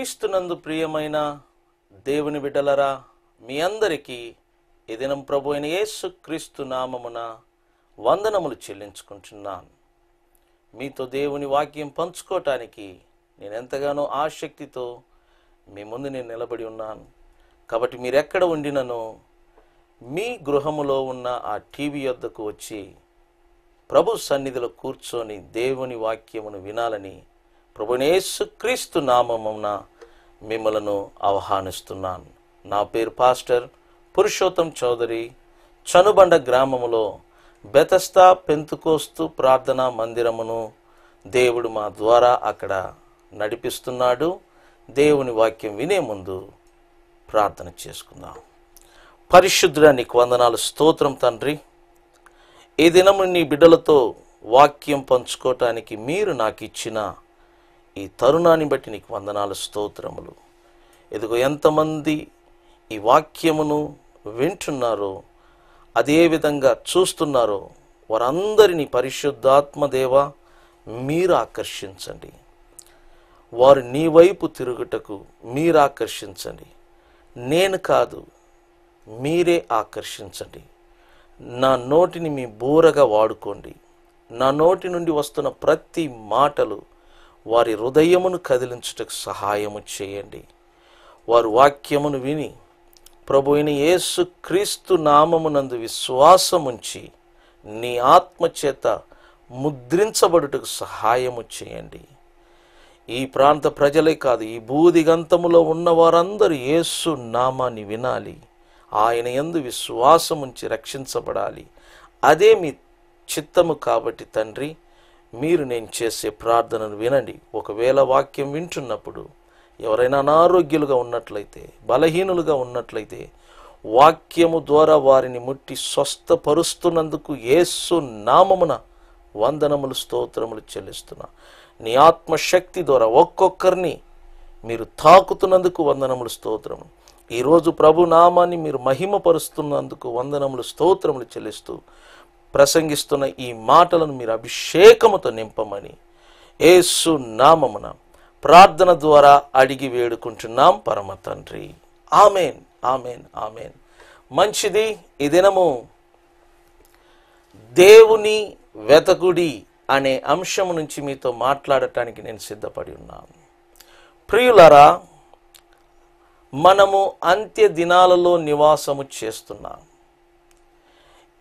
క్రీస్తునందు ప్రియమైన దేవుని బిడ్డలరా మీ అందరికీ ఈ దినం ప్రభు అయిన యేసు క్రీస్తు నామమున వందనములు చెల్లించుకుంటున్నాను మీతో దేవుని వాక్యం పంచుకోవటానికి నేను ఎంతగానో ఆసక్తితో మీ ముందు నేను నిలబడి ఉన్నాను కాబట్టి మీరెక్కడ ఉండినను మీ గృహములో ఉన్న ఆ టీవీ వద్దకు వచ్చి ప్రభు సన్నిధిలో కూర్చొని దేవుని వాక్యమును వినాలని ప్రభునేసు క్రీస్తు నామమున మిమ్మలను ఆహ్వానిస్తున్నాను నా పేరు పాస్టర్ పురుషోత్తం చౌదరి చనుబండ గ్రామములో బెతస్తా పెంతుకోస్తు ప్రార్థనా మందిరమును దేవుడు మా ద్వారా అక్కడ నడిపిస్తున్నాడు దేవుని వాక్యం వినే ముందు ప్రార్థన చేసుకుందాం పరిశుద్ధుడ నీకు వందనాలు స్తోత్రం తండ్రి ఈ దినము నీ బిడ్డలతో వాక్యం పంచుకోవటానికి మీరు నాకు ఇచ్చిన ఈ తరుణాన్ని బట్టి నీకు వందనాలు స్తోత్రములు ఎదుగో ఎంతమంది ఈ వాక్యమును వింటున్నారో అదేవిధంగా చూస్తున్నారో వారందరినీ పరిశుద్ధాత్మదేవ మీరు ఆకర్షించండి వారు నీ వైపు తిరుగుటకు మీరు ఆకర్షించండి నేను కాదు మీరే ఆకర్షించండి నా నోటిని మీ బూరగా వాడుకోండి నా నోటి నుండి వస్తున్న ప్రతి మాటలు వారి హృదయమును కదిలించుటకు సహాయము చేయండి వారు వాక్యమును విని ప్రభు అయిన యేసు క్రీస్తు నామమునందు విశ్వాసముంచి నీ ఆత్మచేత ముద్రించబడుటకు సహాయము చేయండి ఈ ప్రాంత ప్రజలే కాదు ఈ భూదిగంతములో ఉన్న వారందరూ యేసు నామాన్ని వినాలి ఆయన ఎందు విశ్వాసముంచి రక్షించబడాలి అదే మీ చిత్తము కాబట్టి తండ్రి మీరు నేను చేసే ప్రార్థనను వినండి ఒకవేళ వాక్యం వింటున్నప్పుడు ఎవరైనా అనారోగ్యులుగా ఉన్నట్లయితే బలహీనులుగా ఉన్నట్లయితే వాక్యము ద్వారా వారిని ముట్టి స్వస్థపరుస్తున్నందుకు ఏసు నామమున వందనములు స్తోత్రములు చెల్లిస్తున్నా నీ ఆత్మశక్తి ద్వారా ఒక్కొక్కరిని మీరు తాకుతున్నందుకు వందనములు స్తోత్రము ఈరోజు ప్రభు నామాన్ని మీరు మహిమపరుస్తున్నందుకు వందనములు స్తోత్రములు చెల్లిస్తూ ప్రసంగిస్తున్న ఈ మాటలను మీరు అభిషేకముతో నింపమని ఏసు నామమున ప్రార్థన ద్వారా అడిగి వేడుకుంటున్నాం పరమ తండ్రి ఆమెన్ ఆమెన్ ఆమెన్ మంచిది ఈ దినము దేవుని వెతకుడి అనే అంశం నుంచి మీతో మాట్లాడటానికి నేను సిద్ధపడి ఉన్నాను ప్రియులరా మనము అంత్య దినాలలో నివాసము చేస్తున్నాం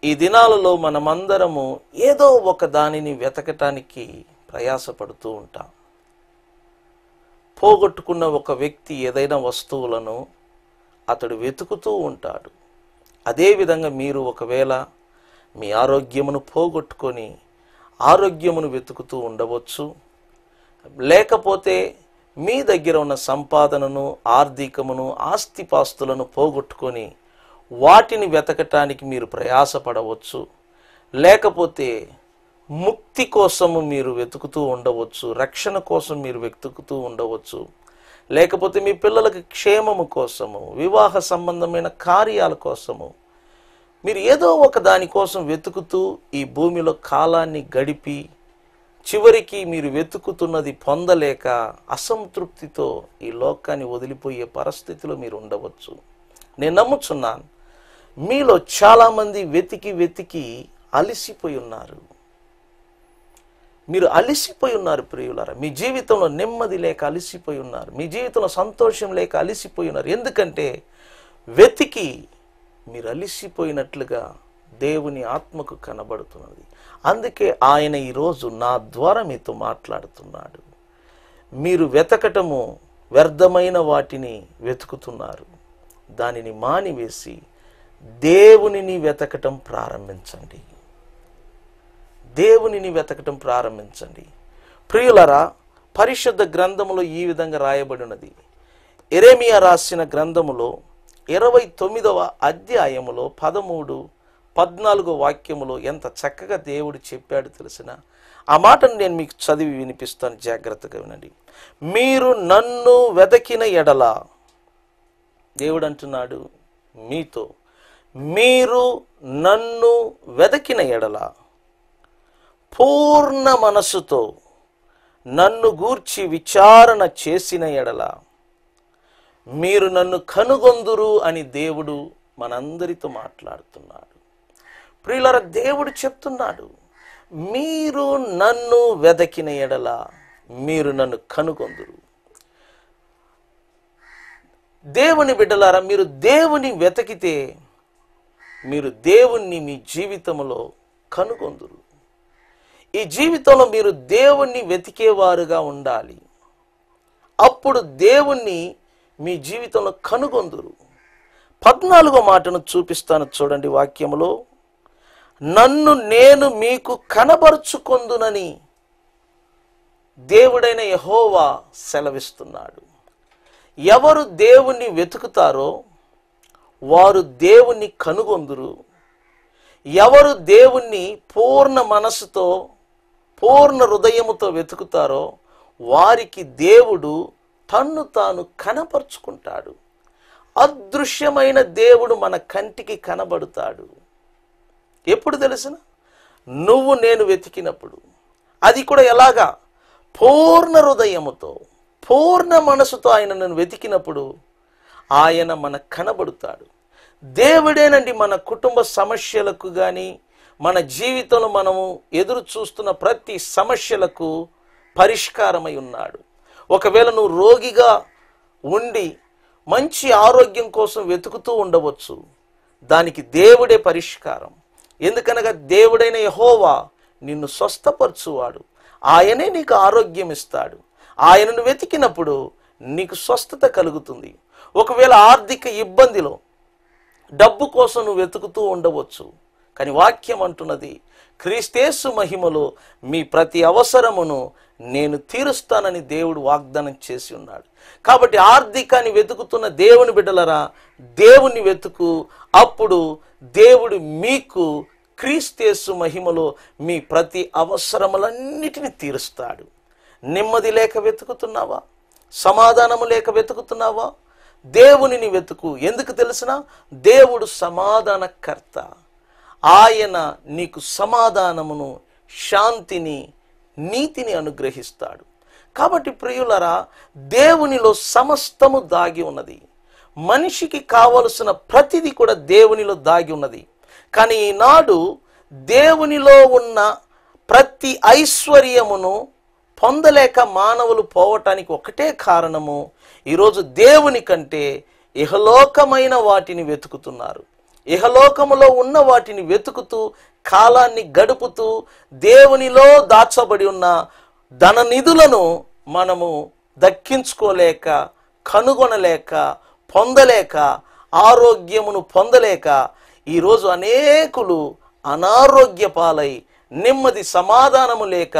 ఈ దినాలలో మనమందరము ఏదో ఒక దానిని వెతకటానికి ప్రయాసపడుతూ ఉంటాం పోగొట్టుకున్న ఒక వ్యక్తి ఏదైనా వస్తువులను అతడు వెతుకుతూ ఉంటాడు అదేవిధంగా మీరు ఒకవేళ మీ ఆరోగ్యమును పోగొట్టుకొని ఆరోగ్యమును వెతుకుతూ ఉండవచ్చు లేకపోతే మీ దగ్గర ఉన్న సంపాదనను ఆర్థికమును ఆస్తిపాస్తులను పోగొట్టుకొని వాటిని వెతకటానికి మీరు ప్రయాసపడవచ్చు లేకపోతే ముక్తి కోసము మీరు వెతుకుతూ ఉండవచ్చు రక్షణ కోసం మీరు వెతుకుతూ ఉండవచ్చు లేకపోతే మీ పిల్లలకి క్షేమము కోసము వివాహ సంబంధమైన కార్యాల కోసము మీరు ఏదో ఒక దానికోసం వెతుకుతూ ఈ భూమిలో కాలాన్ని గడిపి చివరికి మీరు వెతుకుతున్నది పొందలేక అసంతృప్తితో ఈ లోకాన్ని వదిలిపోయే పరిస్థితిలో మీరు ఉండవచ్చు నేను నమ్ముచున్నాను మీలో చాలామంది వెతికి వెతికి అలసిపోయి ఉన్నారు మీరు అలసిపోయి ఉన్నారు ప్రియులారా మీ జీవితంలో నెమ్మది లేక అలసిపోయి ఉన్నారు మీ జీవితంలో సంతోషం లేక అలసిపోయి ఉన్నారు ఎందుకంటే వెతికి మీరు అలిసిపోయినట్లుగా దేవుని ఆత్మకు కనబడుతున్నది అందుకే ఆయన ఈరోజు నా ద్వారా మీతో మాట్లాడుతున్నాడు మీరు వెతకటము వ్యర్థమైన వాటిని వెతుకుతున్నారు దానిని మానివేసి దేవునిని వెతకటం ప్రారంభించండి దేవునిని వెతకటం ప్రారంభించండి ప్రియులరా పరిశుద్ధ గ్రంథములో ఈ విధంగా రాయబడినది ఎరేమియా రాసిన గ్రంథములో ఇరవై తొమ్మిదవ అధ్యాయములో పదమూడు పద్నాలుగో వాక్యములో ఎంత చక్కగా దేవుడు చెప్పాడు తెలిసిన ఆ మాటను నేను మీకు చదివి వినిపిస్తాను జాగ్రత్తగా వినండి మీరు నన్ను వెదకిన ఎడల దేవుడు అంటున్నాడు మీతో మీరు నన్ను వెదకిన ఎడల పూర్ణ మనసుతో నన్ను గూర్చి విచారణ చేసిన ఎడల మీరు నన్ను కనుగొందురు అని దేవుడు మనందరితో మాట్లాడుతున్నాడు ప్రియులర దేవుడు చెప్తున్నాడు మీరు నన్ను వెదకిన ఎడల మీరు నన్ను కనుగొందురు దేవుని బిడ్డలారా మీరు దేవుని వెతకితే మీరు దేవుణ్ణి మీ జీవితంలో కనుగొందురు ఈ జీవితంలో మీరు దేవుణ్ణి వెతికేవారుగా ఉండాలి అప్పుడు దేవుణ్ణి మీ జీవితంలో కనుగొందురు పద్నాలుగో మాటను చూపిస్తాను చూడండి వాక్యంలో నన్ను నేను మీకు కనబరుచుకొందునని దేవుడైన యహోవా సెలవిస్తున్నాడు ఎవరు దేవుణ్ణి వెతుకుతారో వారు దేవుణ్ణి కనుగొందురు ఎవరు దేవుణ్ణి పూర్ణ మనసుతో పూర్ణ హృదయముతో వెతుకుతారో వారికి దేవుడు తన్ను తాను కనపరుచుకుంటాడు అదృశ్యమైన దేవుడు మన కంటికి కనబడుతాడు ఎప్పుడు తెలిసిన నువ్వు నేను వెతికినప్పుడు అది కూడా ఎలాగా పూర్ణ హృదయముతో పూర్ణ మనసుతో ఆయన నన్ను వెతికినప్పుడు ఆయన మన కనబడుతాడు దేవుడేనండి మన కుటుంబ సమస్యలకు కానీ మన జీవితంలో మనము ఎదురు చూస్తున్న ప్రతి సమస్యలకు పరిష్కారమై ఉన్నాడు ఒకవేళ నువ్వు రోగిగా ఉండి మంచి ఆరోగ్యం కోసం వెతుకుతూ ఉండవచ్చు దానికి దేవుడే పరిష్కారం ఎందుకనగా దేవుడైన యహోవా నిన్ను స్వస్థపరచువాడు ఆయనే నీకు ఆరోగ్యం ఇస్తాడు ఆయనను వెతికినప్పుడు నీకు స్వస్థత కలుగుతుంది ఒకవేళ ఆర్థిక ఇబ్బందిలో డబ్బు కోసం నువ్వు వెతుకుతూ ఉండవచ్చు కానీ వాక్యం అంటున్నది క్రీస్తేసు మహిమలో మీ ప్రతి అవసరమును నేను తీరుస్తానని దేవుడు వాగ్దానం చేసి ఉన్నాడు కాబట్టి ఆర్థికాన్ని వెతుకుతున్న దేవుని బిడ్డలరా దేవుని వెతుకు అప్పుడు దేవుడు మీకు క్రీస్తేసు మహిమలో మీ ప్రతి అవసరములన్నిటిని తీరుస్తాడు నెమ్మది లేక వెతుకుతున్నావా సమాధానము లేక వెతుకుతున్నావా దేవునిని వెతుకు ఎందుకు తెలిసిన దేవుడు సమాధానకర్త ఆయన నీకు సమాధానమును శాంతిని నీతిని అనుగ్రహిస్తాడు కాబట్టి ప్రియులరా దేవునిలో సమస్తము దాగి ఉన్నది మనిషికి కావలసిన ప్రతిదీ కూడా దేవునిలో దాగి ఉన్నది కానీ ఈనాడు దేవునిలో ఉన్న ప్రతి ఐశ్వర్యమును పొందలేక మానవులు పోవటానికి ఒకటే కారణము ఈరోజు దేవుని కంటే ఇహలోకమైన వాటిని వెతుకుతున్నారు ఇహలోకములో ఉన్న వాటిని వెతుకుతూ కాలాన్ని గడుపుతూ దేవునిలో దాచబడి ఉన్న ధన నిధులను మనము దక్కించుకోలేక కనుగొనలేక పొందలేక ఆరోగ్యమును పొందలేక ఈరోజు అనేకులు అనారోగ్య పాలై నెమ్మది సమాధానము లేక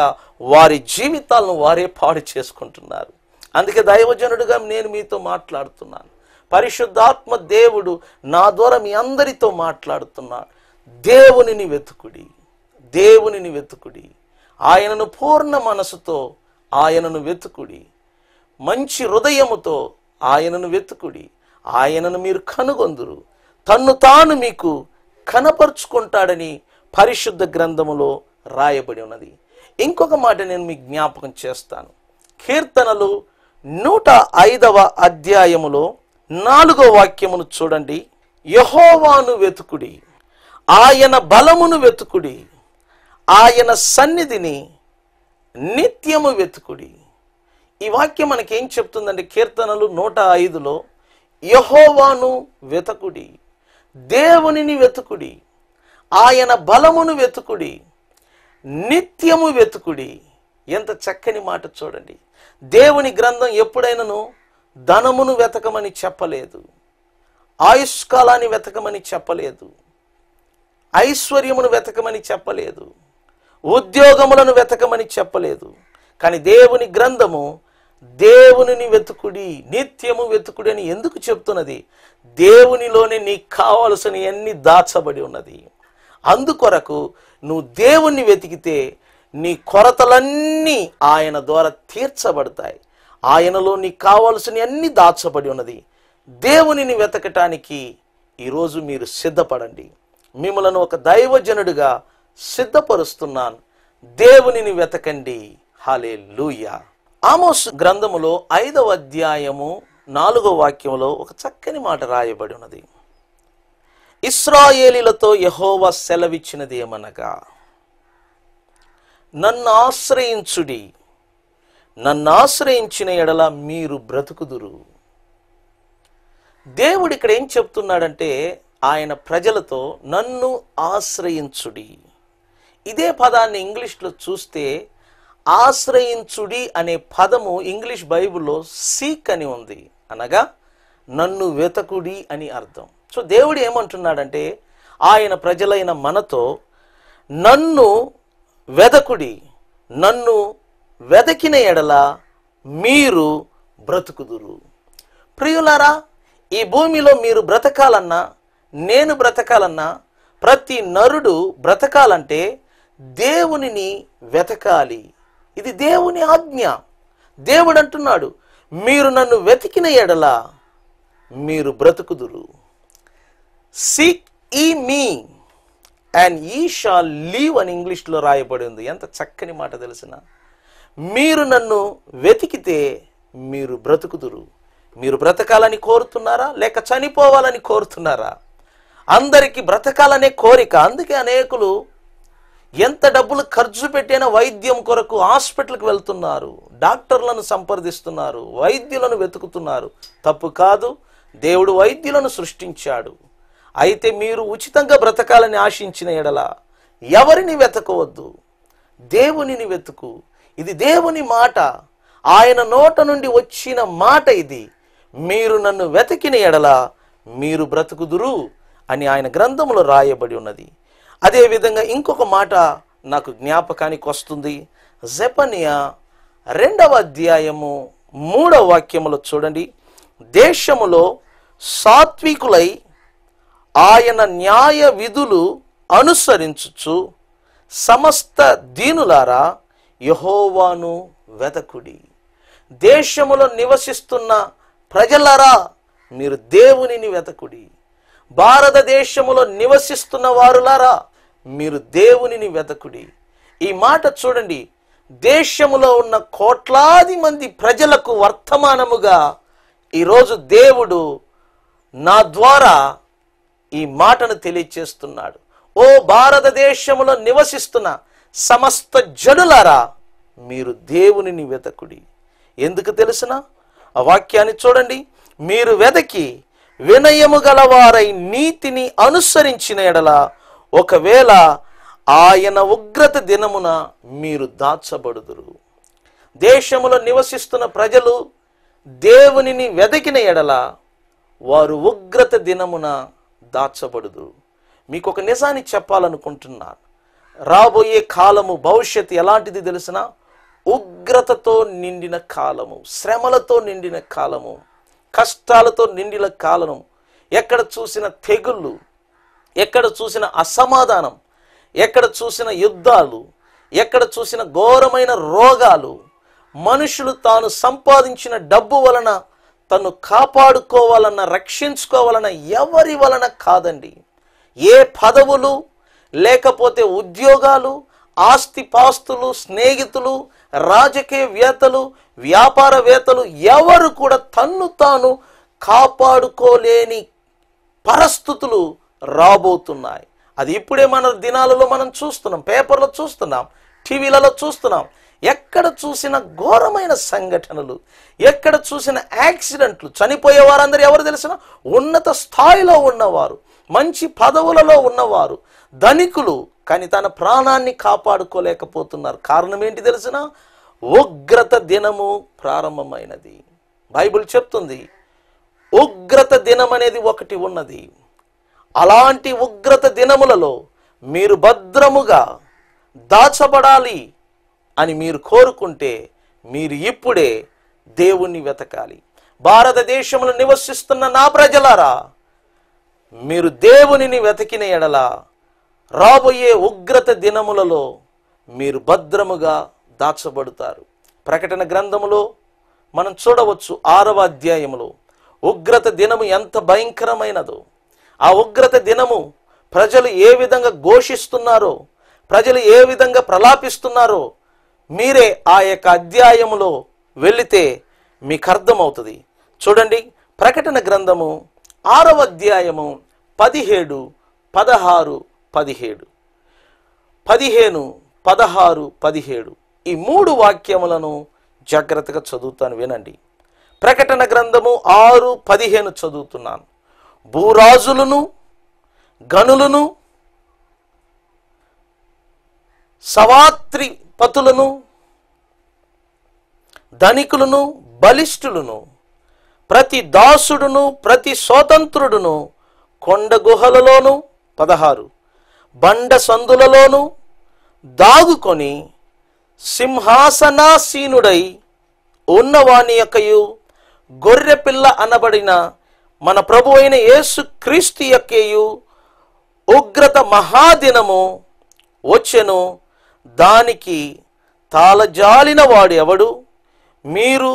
వారి జీవితాలను వారే పాడు చేసుకుంటున్నారు అందుకే దైవజనుడుగా నేను మీతో మాట్లాడుతున్నాను పరిశుద్ధాత్మ దేవుడు నా ద్వారా మీ అందరితో మాట్లాడుతున్నాడు దేవునిని వెతుకుడి దేవునిని వెతుకుడి ఆయనను పూర్ణ మనసుతో ఆయనను వెతుకుడి మంచి హృదయముతో ఆయనను వెతుకుడి ఆయనను మీరు కనుగొందురు తన్ను తాను మీకు కనపరుచుకుంటాడని పరిశుద్ధ గ్రంథములో రాయబడి ఉన్నది ఇంకొక మాట నేను మీకు జ్ఞాపకం చేస్తాను కీర్తనలు నూట ఐదవ అధ్యాయములో నాలుగో వాక్యమును చూడండి యహోవాను వెతుకుడి ఆయన బలమును వెతుకుడి ఆయన సన్నిధిని నిత్యము వెతుకుడి ఈ వాక్యం మనకేం చెప్తుందంటే కీర్తనలు నూట ఐదులో యహోవాను వెతకుడి దేవునిని వెతుకుడి ఆయన బలమును వెతుకుడి నిత్యము వెతుకుడి ఎంత చక్కని మాట చూడండి దేవుని గ్రంథం ఎప్పుడైనాను ధనమును వెతకమని చెప్పలేదు ఆయుష్కాలాన్ని వెతకమని చెప్పలేదు ఐశ్వర్యమును వెతకమని చెప్పలేదు ఉద్యోగములను వెతకమని చెప్పలేదు కానీ దేవుని గ్రంథము దేవునిని వెతుకుడి నిత్యము వెతుకుడి అని ఎందుకు చెప్తున్నది దేవునిలోనే నీకు కావలసిన అన్ని దాచబడి ఉన్నది అందుకొరకు నువ్వు దేవుణ్ణి వెతికితే నీ కొరతలన్నీ ఆయన ద్వారా తీర్చబడతాయి ఆయనలో నీకు కావాల్సిన అన్ని దాచబడి ఉన్నది దేవునిని వెతకటానికి ఈరోజు మీరు సిద్ధపడండి మిమ్మలను ఒక దైవజనుడిగా సిద్ధపరుస్తున్నాను దేవునిని వెతకండి హాలే లూయ ఆమోస్ గ్రంథములో ఐదవ అధ్యాయము నాలుగో వాక్యంలో ఒక చక్కని మాట రాయబడి ఉన్నది ఇస్రాయేలీలతో యహోవ సెలవిచ్చినది ఏమనగా నన్ను ఆశ్రయించుడి నన్ను ఆశ్రయించిన ఎడల మీరు బ్రతుకుదురు దేవుడు ఇక్కడ ఏం చెప్తున్నాడంటే ఆయన ప్రజలతో నన్ను ఆశ్రయించుడి ఇదే పదాన్ని ఇంగ్లీష్లో చూస్తే ఆశ్రయించుడి అనే పదము ఇంగ్లీష్ బైబిల్లో సీక్ అని ఉంది అనగా నన్ను వెతకుడి అని అర్థం సో దేవుడు ఏమంటున్నాడంటే ఆయన ప్రజలైన మనతో నన్ను వెదకుడి నన్ను వెదకిన ఎడల మీరు బ్రతుకుదురు ప్రియులారా ఈ భూమిలో మీరు బ్రతకాలన్నా నేను బ్రతకాలన్నా ప్రతి నరుడు బ్రతకాలంటే దేవునిని వెతకాలి ఇది దేవుని ఆజ్ఞ దేవుడు అంటున్నాడు మీరు నన్ను వెతికిన ఎడల మీరు బ్రతుకుదురు seek ye me and ye shall live అని ఇంగ్లీష్లో రాయబడి ఉంది ఎంత చక్కని మాట తెలిసిన మీరు నన్ను వెతికితే మీరు బ్రతుకుదురు మీరు బ్రతకాలని కోరుతున్నారా లేక చనిపోవాలని కోరుతున్నారా అందరికీ బ్రతకాలనే కోరిక అందుకే అనేకులు ఎంత డబ్బులు ఖర్చు పెట్టిన వైద్యం కొరకు హాస్పిటల్కి వెళ్తున్నారు డాక్టర్లను సంప్రదిస్తున్నారు వైద్యులను వెతుకుతున్నారు తప్పు కాదు దేవుడు వైద్యులను సృష్టించాడు అయితే మీరు ఉచితంగా బ్రతకాలని ఆశించిన ఎడల ఎవరిని వెతకవద్దు దేవునిని వెతుకు ఇది దేవుని మాట ఆయన నోట నుండి వచ్చిన మాట ఇది మీరు నన్ను వెతికిన ఎడల మీరు బ్రతుకుదురు అని ఆయన గ్రంథములో రాయబడి ఉన్నది అదేవిధంగా ఇంకొక మాట నాకు జ్ఞాపకానికి వస్తుంది జపనియా రెండవ అధ్యాయము మూడవ వాక్యములో చూడండి దేశములో సాత్వికులై ఆయన న్యాయ విధులు అనుసరించుచు సమస్త దీనులారా యహోవాను వెతకుడి దేశములో నివసిస్తున్న ప్రజలరా మీరు దేవునిని వెతకుడి భారతదేశములో నివసిస్తున్న వారులారా మీరు దేవునిని వెతకుడి ఈ మాట చూడండి దేశములో ఉన్న కోట్లాది మంది ప్రజలకు వర్తమానముగా ఈరోజు దేవుడు నా ద్వారా ఈ మాటను తెలియచేస్తున్నాడు ఓ భారతదేశంలో నివసిస్తున్న సమస్త జనులారా మీరు దేవునిని వెతకుడి ఎందుకు తెలిసిన ఆ వాక్యాన్ని చూడండి మీరు వెతకి వినయము గలవారై నీతిని అనుసరించిన ఎడల ఒకవేళ ఆయన ఉగ్రత దినమున మీరు దాచబడుదురు దేశములో నివసిస్తున్న ప్రజలు దేవునిని వెదకిన ఎడల వారు ఉగ్రత దినమున దాచబడదు మీకు ఒక నిజాన్ని చెప్పాలనుకుంటున్నాను రాబోయే కాలము భవిష్యత్తు ఎలాంటిది తెలిసిన ఉగ్రతతో నిండిన కాలము శ్రమలతో నిండిన కాలము కష్టాలతో నిండిన కాలము ఎక్కడ చూసిన తెగుళ్ళు ఎక్కడ చూసిన అసమాధానం ఎక్కడ చూసిన యుద్ధాలు ఎక్కడ చూసిన ఘోరమైన రోగాలు మనుషులు తాను సంపాదించిన డబ్బు వలన తను కాపాడుకోవాలన్న రక్షించుకోవాలన్న ఎవరి వలన కాదండి ఏ పదవులు లేకపోతే ఉద్యోగాలు ఆస్తిపాస్తులు స్నేహితులు రాజకీయవేత్తలు వ్యాపారవేత్తలు ఎవరు కూడా తన్ను తాను కాపాడుకోలేని పరిస్థితులు రాబోతున్నాయి అది ఇప్పుడే మన దినాలలో మనం చూస్తున్నాం పేపర్లో చూస్తున్నాం టీవీలలో చూస్తున్నాం ఎక్కడ చూసిన ఘోరమైన సంఘటనలు ఎక్కడ చూసిన యాక్సిడెంట్లు చనిపోయే వారందరూ ఎవరు తెలిసిన ఉన్నత స్థాయిలో ఉన్నవారు మంచి పదవులలో ఉన్నవారు ధనికులు కానీ తన ప్రాణాన్ని కాపాడుకోలేకపోతున్నారు కారణం ఏంటి తెలిసిన ఉగ్రత దినము ప్రారంభమైనది బైబిల్ చెప్తుంది ఉగ్రత దినం అనేది ఒకటి ఉన్నది అలాంటి ఉగ్రత దినములలో మీరు భద్రముగా దాచబడాలి అని మీరు కోరుకుంటే మీరు ఇప్పుడే దేవుణ్ణి వెతకాలి భారతదేశంలో నివసిస్తున్న నా ప్రజలారా మీరు దేవునిని వెతికిన ఎడల రాబోయే ఉగ్రత దినములలో మీరు భద్రముగా దాచబడుతారు ప్రకటన గ్రంథములో మనం చూడవచ్చు ఆరవ అధ్యాయములో ఉగ్రత దినము ఎంత భయంకరమైనదో ఆ ఉగ్రత దినము ప్రజలు ఏ విధంగా ఘోషిస్తున్నారో ప్రజలు ఏ విధంగా ప్రలాపిస్తున్నారో మీరే ఆ యొక్క అధ్యాయములో వెళితే మీకు అర్థమవుతుంది చూడండి ప్రకటన గ్రంథము ఆరవ అధ్యాయము పదిహేడు పదహారు పదిహేడు పదిహేను పదహారు పదిహేడు ఈ మూడు వాక్యములను జాగ్రత్తగా చదువుతాను వినండి ప్రకటన గ్రంథము ఆరు పదిహేను చదువుతున్నాను భూరాజులను గనులను సవాత్రి పతులను ధనికులను బలిష్ఠులను ప్రతి దాసుడును ప్రతి స్వతంత్రుడును కొండ గుహలలోను పదహారు బండ సందులలోను దాగుకొని సింహాసనాసీనుడై ఉన్నవాని యొక్కయు గొర్రెపిల్ల అనబడిన మన ప్రభు అయిన యేసు క్రీస్తు యొక్కయు ఉగ్రత మహాదినము వచ్చెను దానికి తాళజాలిన వాడు ఎవడు మీరు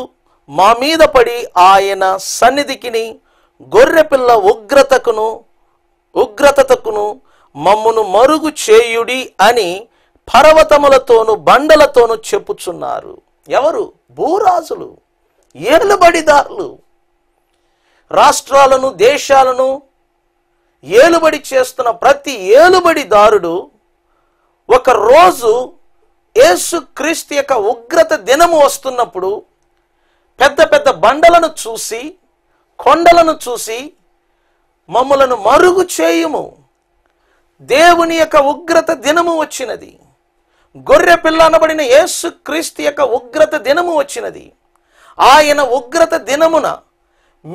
మా మీద పడి ఆయన సన్నిధికిని గొర్రెపిల్ల ఉగ్రతకును ఉగ్రతకును మమ్మును మరుగు చేయుడి అని పర్వతములతోను బండలతోనూ చెప్పుచున్నారు ఎవరు భూరాజులు ఏలుబడిదారులు రాష్ట్రాలను దేశాలను ఏలుబడి చేస్తున్న ప్రతి ఏలుబడిదారుడు ఒక రోజు యేసుక్రీస్తు యొక్క ఉగ్రత దినము వస్తున్నప్పుడు పెద్ద పెద్ద బండలను చూసి కొండలను చూసి మమ్మలను మరుగు చేయుము దేవుని యొక్క ఉగ్రత దినము వచ్చినది గొర్రె పిల్ల అనబడిన యేసుక్రీస్తు యొక్క ఉగ్రత దినము వచ్చినది ఆయన ఉగ్రత దినమున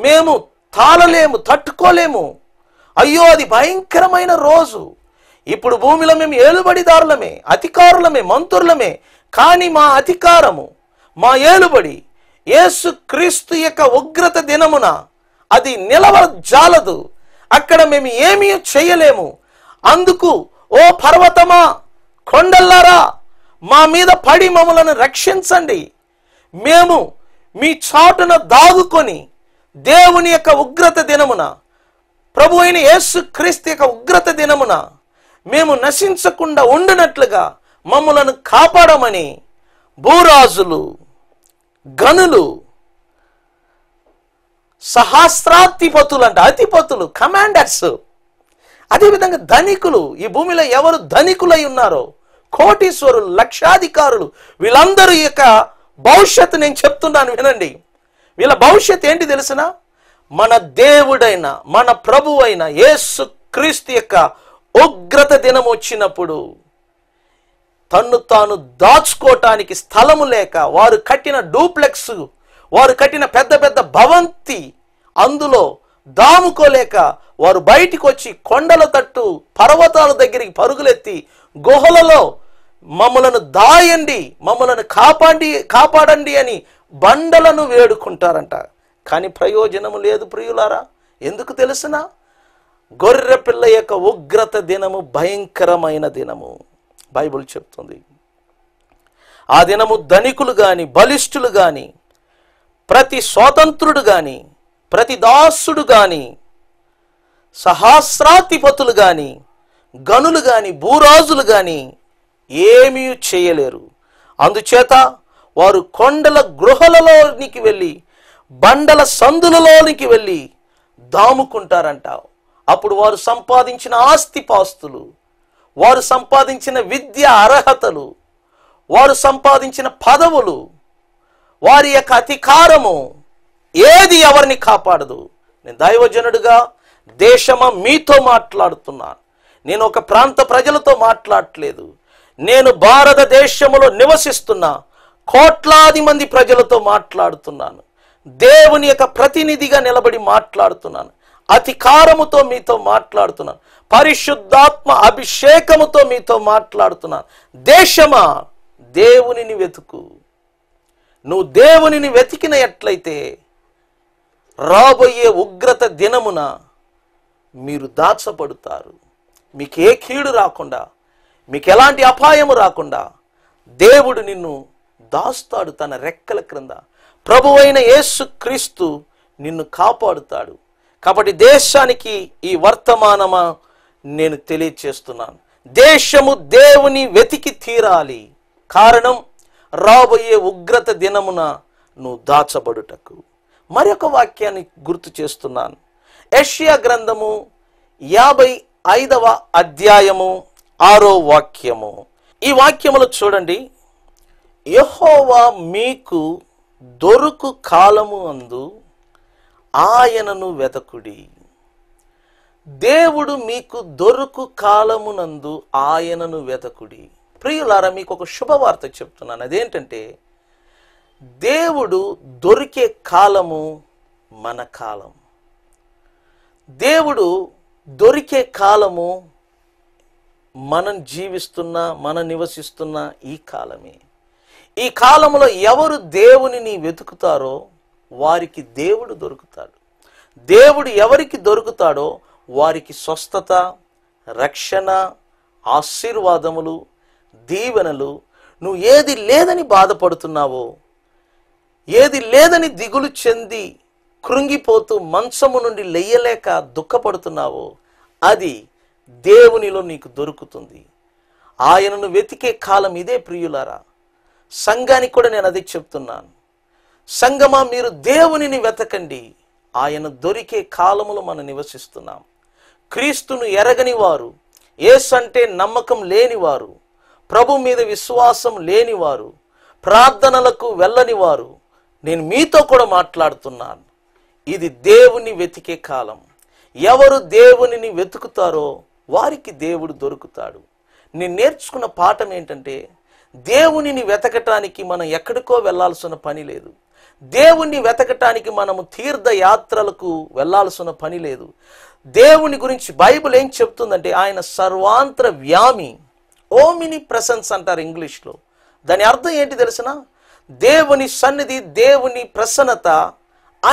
మేము తాళలేము తట్టుకోలేము అయ్యో అది భయంకరమైన రోజు ఇప్పుడు భూమిలో మేము ఏలుబడిదారులమే అధికారులమే మంత్రులమే కానీ మా అధికారము మా ఏలుబడి యేసు క్రీస్తు యొక్క ఉగ్రత దినమున అది నిలవ జాలదు అక్కడ మేము ఏమీ చేయలేము అందుకు ఓ పర్వతమా కొండల్లారా మా మీద పడి మమ్మలను రక్షించండి మేము మీ చాటున దాగుకొని దేవుని యొక్క ఉగ్రత దినమున ప్రభు అయిన యేసు క్రీస్తు యొక్క ఉగ్రత దినమున మేము నశించకుండా ఉండినట్లుగా మమ్మలను కాపాడమని భూరాజులు గనులు సహస్రాధిపతులు అంటే అధిపతులు కమాండర్స్ అదేవిధంగా ధనికులు ఈ భూమిలో ఎవరు ధనికులై ఉన్నారో కోటీశ్వరులు లక్షాధికారులు వీళ్ళందరూ యొక్క భవిష్యత్తు నేను చెప్తున్నాను వినండి వీళ్ళ భవిష్యత్ ఏంటి తెలిసిన మన దేవుడైన మన ప్రభు అయిన యేసు క్రీస్తు యొక్క ఉగ్రత దినం వచ్చినప్పుడు తన్ను తాను దాచుకోవటానికి స్థలము లేక వారు కట్టిన డూప్లెక్స్ వారు కట్టిన పెద్ద పెద్ద భవంతి అందులో దాముకోలేక వారు బయటికి వచ్చి కొండల తట్టు పర్వతాల దగ్గరికి పరుగులెత్తి గుహలలో మమ్మలను దాయండి మమ్మలను కాపాడి కాపాడండి అని బండలను వేడుకుంటారంట కానీ ప్రయోజనము లేదు ప్రియులారా ఎందుకు తెలుసునా గొర్రె పిల్ల యొక్క ఉగ్రత దినము భయంకరమైన దినము బైబుల్ చెప్తుంది ఆ దినము ధనికులు కానీ బలిష్ఠులు కానీ ప్రతి స్వాతంత్రుడు కానీ ప్రతి దాసుడు కానీ సహస్రాధిపతులు కానీ గనులు కానీ భూరాజులు కానీ ఏమీ చేయలేరు అందుచేత వారు కొండల గృహలలోనికి వెళ్ళి బండల సందులలోనికి వెళ్ళి దాముకుంటారంటావు అప్పుడు వారు సంపాదించిన ఆస్తి పాస్తులు వారు సంపాదించిన విద్య అర్హతలు వారు సంపాదించిన పదవులు వారి యొక్క అధికారము ఏది ఎవరిని కాపాడదు నేను దైవజనుడుగా దేశమా మీతో మాట్లాడుతున్నాను నేను ఒక ప్రాంత ప్రజలతో మాట్లాడలేదు నేను భారతదేశంలో నివసిస్తున్న కోట్లాది మంది ప్రజలతో మాట్లాడుతున్నాను దేవుని యొక్క ప్రతినిధిగా నిలబడి మాట్లాడుతున్నాను అధికారముతో మీతో మాట్లాడుతున్నాను పరిశుద్ధాత్మ అభిషేకముతో మీతో మాట్లాడుతున్నాను దేశమా దేవునిని వెతుకు నువ్వు దేవునిని వెతికిన ఎట్లయితే రాబోయే ఉగ్రత దినమున మీరు దాచబడుతారు మీకు ఏ కీడు రాకుండా మీకు ఎలాంటి అపాయము రాకుండా దేవుడు నిన్ను దాస్తాడు తన రెక్కల క్రింద ప్రభువైన యేసుక్రీస్తు నిన్ను కాపాడుతాడు కాబట్టి దేశానికి ఈ వర్తమానమా నేను తెలియచేస్తున్నాను దేశము దేవుని వెతికి తీరాలి కారణం రాబోయే ఉగ్రత దినమున నువ్వు దాచబడుటకు మరొక వాక్యాన్ని గుర్తు చేస్తున్నాను యష్యా గ్రంథము యాభై ఐదవ అధ్యాయము ఆరో వాక్యము ఈ వాక్యములు చూడండి యహోవా మీకు దొరుకు కాలము అందు ఆయనను వెతకుడి దేవుడు మీకు దొరుకు కాలమునందు ఆయనను వెతకుడి ప్రియులారా మీకు ఒక శుభవార్త చెప్తున్నాను అదేంటంటే దేవుడు దొరికే కాలము మన కాలం దేవుడు దొరికే కాలము మనం జీవిస్తున్న మనం నివసిస్తున్న ఈ కాలమే ఈ కాలంలో ఎవరు దేవునిని వెతుకుతారో వారికి దేవుడు దొరుకుతాడు దేవుడు ఎవరికి దొరుకుతాడో వారికి స్వస్థత రక్షణ ఆశీర్వాదములు దీవెనలు నువ్వు ఏది లేదని బాధపడుతున్నావో ఏది లేదని దిగులు చెంది కృంగిపోతూ మంచము నుండి లేయలేక దుఃఖపడుతున్నావో అది దేవునిలో నీకు దొరుకుతుంది ఆయనను వెతికే కాలం ఇదే ప్రియులారా సంఘానికి కూడా నేను అది చెప్తున్నాను సంగమా మీరు దేవునిని వెతకండి ఆయన దొరికే కాలములు మనం నివసిస్తున్నాం క్రీస్తును ఎరగని వారు ఏసు అంటే నమ్మకం లేనివారు ప్రభు మీద విశ్వాసం లేనివారు ప్రార్థనలకు వెళ్ళని వారు నేను మీతో కూడా మాట్లాడుతున్నాను ఇది దేవుని వెతికే కాలం ఎవరు దేవునిని వెతుకుతారో వారికి దేవుడు దొరుకుతాడు నేను నేర్చుకున్న పాఠం ఏంటంటే దేవునిని వెతకటానికి మనం ఎక్కడికో వెళ్లాల్సిన పని లేదు దేవుణ్ణి వెతకటానికి మనము తీర్థయాత్రలకు వెళ్లాల్సిన పని లేదు దేవుని గురించి బైబిల్ ఏం చెప్తుందంటే ఆయన సర్వాంతర వ్యామి ఓమిని ప్రసెన్స్ అంటారు ఇంగ్లీష్లో దాని అర్థం ఏంటి తెలిసిన దేవుని సన్నిధి దేవుని ప్రసన్నత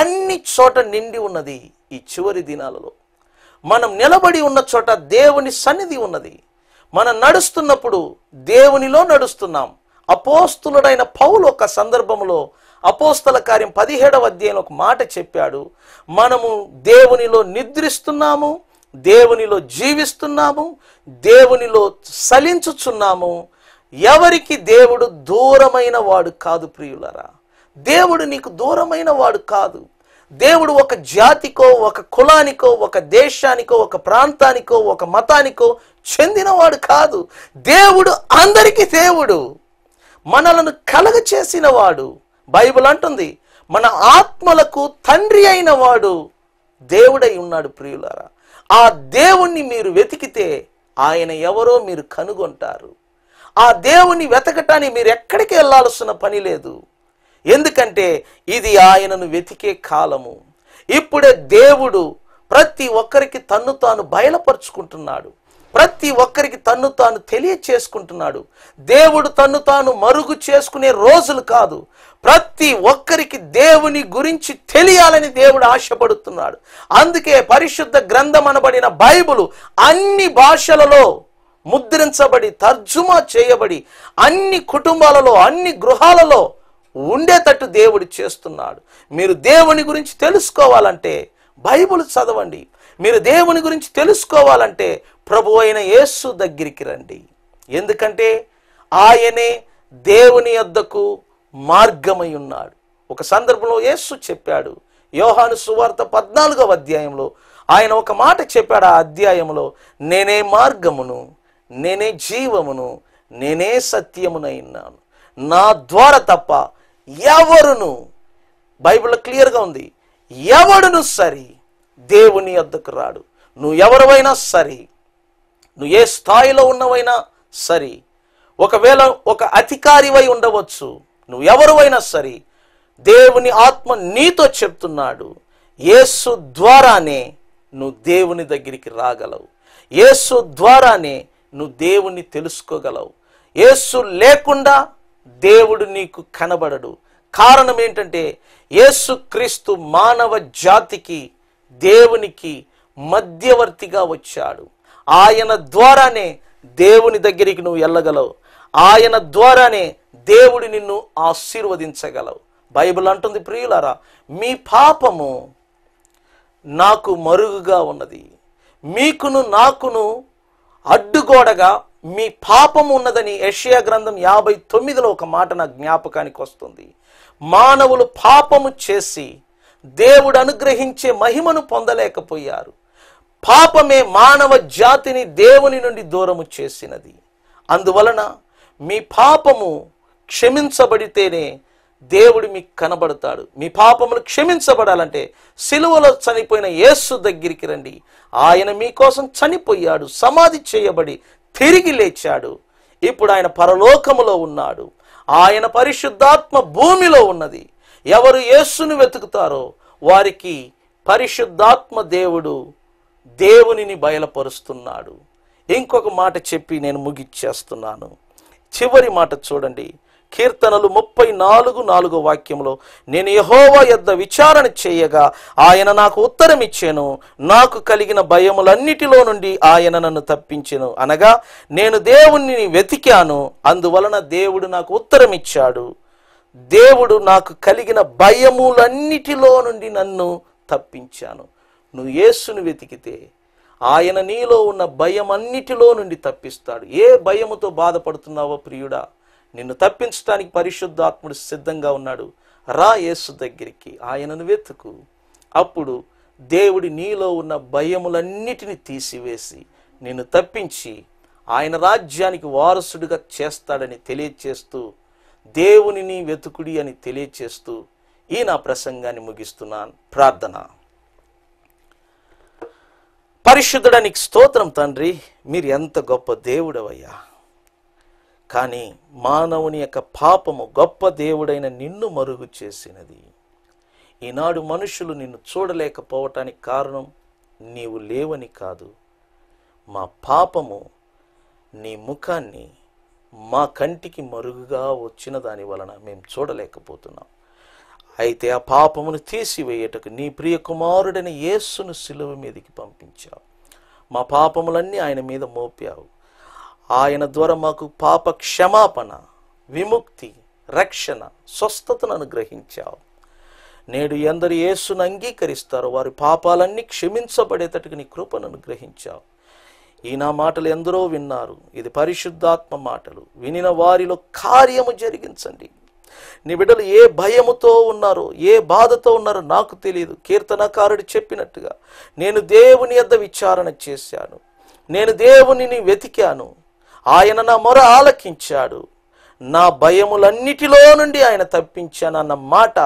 అన్ని చోట నిండి ఉన్నది ఈ చివరి దినాలలో మనం నిలబడి ఉన్న చోట దేవుని సన్నిధి ఉన్నది మనం నడుస్తున్నప్పుడు దేవునిలో నడుస్తున్నాం అపోస్తులుడైన పౌలు ఒక సందర్భంలో అపోస్తల కార్యం పదిహేడవ అధ్యయనం ఒక మాట చెప్పాడు మనము దేవునిలో నిద్రిస్తున్నాము దేవునిలో జీవిస్తున్నాము దేవునిలో సలించుచున్నాము ఎవరికి దేవుడు దూరమైన వాడు కాదు ప్రియులరా దేవుడు నీకు దూరమైన వాడు కాదు దేవుడు ఒక జాతికో ఒక కులానికో ఒక దేశానికో ఒక ప్రాంతానికో ఒక మతానికో చెందినవాడు కాదు దేవుడు అందరికీ దేవుడు మనలను కలగ చేసినవాడు బైబుల్ అంటుంది మన ఆత్మలకు తండ్రి అయిన వాడు దేవుడై ఉన్నాడు ప్రియులారా ఆ దేవుణ్ణి మీరు వెతికితే ఆయన ఎవరో మీరు కనుగొంటారు ఆ దేవుణ్ణి వెతకటానికి మీరు ఎక్కడికి వెళ్ళాల్సిన పని లేదు ఎందుకంటే ఇది ఆయనను వెతికే కాలము ఇప్పుడే దేవుడు ప్రతి ఒక్కరికి తన్ను తాను బయలుపరుచుకుంటున్నాడు ప్రతి ఒక్కరికి తన్ను తాను తెలియచేసుకుంటున్నాడు దేవుడు తన్ను తాను మరుగు చేసుకునే రోజులు కాదు ప్రతి ఒక్కరికి దేవుని గురించి తెలియాలని దేవుడు ఆశపడుతున్నాడు అందుకే పరిశుద్ధ గ్రంథం అనబడిన బైబులు అన్ని భాషలలో ముద్రించబడి తర్జుమా చేయబడి అన్ని కుటుంబాలలో అన్ని గృహాలలో ఉండేటట్టు దేవుడు చేస్తున్నాడు మీరు దేవుని గురించి తెలుసుకోవాలంటే బైబుల్ చదవండి మీరు దేవుని గురించి తెలుసుకోవాలంటే ప్రభు అయిన యేసు దగ్గరికి రండి ఎందుకంటే ఆయనే దేవుని యొద్దకు మార్గమై ఉన్నాడు ఒక సందర్భంలో యేసు చెప్పాడు యోహాను సువార్త పద్నాలుగవ అధ్యాయంలో ఆయన ఒక మాట చెప్పాడు ఆ అధ్యాయంలో నేనే మార్గమును నేనే జీవమును నేనే సత్యమునైనాను నా ద్వారా తప్ప ఎవరును బైబిల్ క్లియర్గా ఉంది ఎవడును సరి దేవుని వద్దకు రాడు నువ్వు ఎవరివైనా సరే నువ్వు ఏ స్థాయిలో ఉన్నవైనా సరే ఒకవేళ ఒక అధికారివై ఉండవచ్చు నువ్వు ఎవరువైనా సరే దేవుని ఆత్మ నీతో చెప్తున్నాడు యేసు ద్వారానే నువ్వు దేవుని దగ్గరికి రాగలవు యేసు ద్వారానే నువ్వు దేవుణ్ణి తెలుసుకోగలవు యేసు లేకుండా దేవుడు నీకు కనబడడు కారణం ఏంటంటే యేసుక్రీస్తు మానవ జాతికి దేవునికి మధ్యవర్తిగా వచ్చాడు ఆయన ద్వారానే దేవుని దగ్గరికి నువ్వు వెళ్ళగలవు ఆయన ద్వారానే దేవుడు నిన్ను ఆశీర్వదించగలవు బైబిల్ అంటుంది ప్రియులారా మీ పాపము నాకు మరుగుగా ఉన్నది మీకును నాకును అడ్డుగోడగా మీ పాపము ఉన్నదని యషియా గ్రంథం యాభై తొమ్మిదిలో ఒక మాట నా జ్ఞాపకానికి వస్తుంది మానవులు పాపము చేసి దేవుడు అనుగ్రహించే మహిమను పొందలేకపోయారు పాపమే మానవ జాతిని దేవుని నుండి దూరము చేసినది అందువలన మీ పాపము క్షమించబడితేనే దేవుడు మీకు కనబడతాడు మీ పాపములు క్షమించబడాలంటే సిలువలో చనిపోయిన యేసు దగ్గరికి రండి ఆయన మీకోసం చనిపోయాడు సమాధి చేయబడి తిరిగి లేచాడు ఇప్పుడు ఆయన పరలోకములో ఉన్నాడు ఆయన పరిశుద్ధాత్మ భూమిలో ఉన్నది ఎవరు యేసును వెతుకుతారో వారికి పరిశుద్ధాత్మ దేవుడు దేవునిని బయలుపరుస్తున్నాడు ఇంకొక మాట చెప్పి నేను ముగిచ్చేస్తున్నాను చివరి మాట చూడండి కీర్తనలు ముప్పై నాలుగు నాలుగో వాక్యంలో నేను యహోవా యొద్ద విచారణ చేయగా ఆయన నాకు ఉత్తరం ఇచ్చాను నాకు కలిగిన భయములన్నిటిలో నుండి ఆయన నన్ను తప్పించాను అనగా నేను దేవుణ్ణి వెతికాను అందువలన దేవుడు నాకు ఉత్తరం ఇచ్చాడు దేవుడు నాకు కలిగిన భయములన్నిటిలో నుండి నన్ను తప్పించాను నువ్వు యేసును వెతికితే ఆయన నీలో ఉన్న భయం అన్నిటిలో నుండి తప్పిస్తాడు ఏ భయముతో బాధపడుతున్నావో ప్రియుడా నిన్ను తప్పించడానికి పరిశుద్ధాత్ముడు సిద్ధంగా ఉన్నాడు రా యేసు దగ్గరికి ఆయనను వెతుకు అప్పుడు దేవుడి నీలో ఉన్న భయములన్నిటిని తీసివేసి నిన్ను తప్పించి ఆయన రాజ్యానికి వారసుడిగా చేస్తాడని తెలియచేస్తూ దేవునిని వెతుకుడి అని తెలియచేస్తూ ఈ నా ప్రసంగాన్ని ముగిస్తున్నాను ప్రార్థన పరిశుద్ధుడానికి స్తోత్రం తండ్రి మీరు ఎంత గొప్ప దేవుడవయ్యా కానీ మానవుని యొక్క పాపము గొప్ప దేవుడైన నిన్ను మరుగు చేసినది ఈనాడు మనుషులు నిన్ను చూడలేకపోవటానికి కారణం నీవు లేవని కాదు మా పాపము నీ ముఖాన్ని మా కంటికి మరుగుగా వచ్చిన దాని వలన మేము చూడలేకపోతున్నాం అయితే ఆ పాపమును తీసివేయటకు నీ ప్రియ కుమారుడైన యేసును సిలువ మీదకి పంపించావు మా పాపములన్నీ ఆయన మీద మోపావు ఆయన ద్వారా మాకు పాప క్షమాపణ విముక్తి రక్షణ స్వస్థతను అనుగ్రహించావు నేడు ఎందరు యేసును అంగీకరిస్తారో వారి పాపాలన్నీ క్షమించబడేటట్టుగా నీ కృపను అనుగ్రహించావు ఈ నా మాటలు ఎందరో విన్నారు ఇది పరిశుద్ధాత్మ మాటలు వినిన వారిలో కార్యము జరిగించండి నీ బిడ్డలు ఏ భయముతో ఉన్నారు ఏ బాధతో ఉన్నారో నాకు తెలియదు కీర్తనకారుడు చెప్పినట్టుగా నేను దేవుని వద్ద విచారణ చేశాను నేను దేవునిని వెతికాను ఆయన నా మొర ఆలకించాడు నా భయములన్నిటిలో నుండి ఆయన తప్పించాను అన్న మాట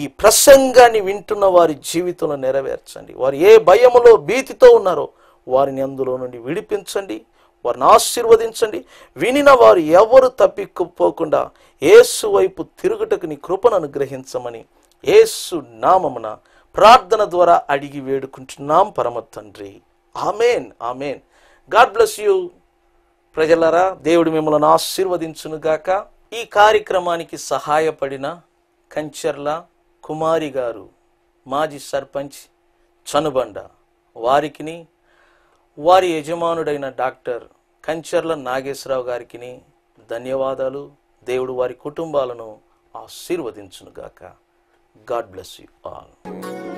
ఈ ప్రసంగాన్ని వింటున్న వారి జీవితంలో నెరవేర్చండి వారు ఏ భయములో భీతితో ఉన్నారో వారిని అందులో నుండి విడిపించండి వారిని ఆశీర్వదించండి వినిన వారు ఎవరు తప్పిపోకుండా ఏసు వైపు తిరుగుటకు నీ కృపను అనుగ్రహించమని ఏసు నామమున ప్రార్థన ద్వారా అడిగి వేడుకుంటున్నాం పరమ తండ్రి amen amen God bless you ప్రజలరా దేవుడు మిమ్మల్ని ఆశీర్వదించునుగాక ఈ కార్యక్రమానికి సహాయపడిన కంచర్ల కుమారి గారు మాజీ సర్పంచ్ చనుబండ వారికి వారి యజమానుడైన డాక్టర్ కంచర్ల నాగేశ్వరరావు గారికి ధన్యవాదాలు దేవుడు వారి కుటుంబాలను ఆశీర్వదించునుగాక గాడ్ బ్లెస్ యు ఆల్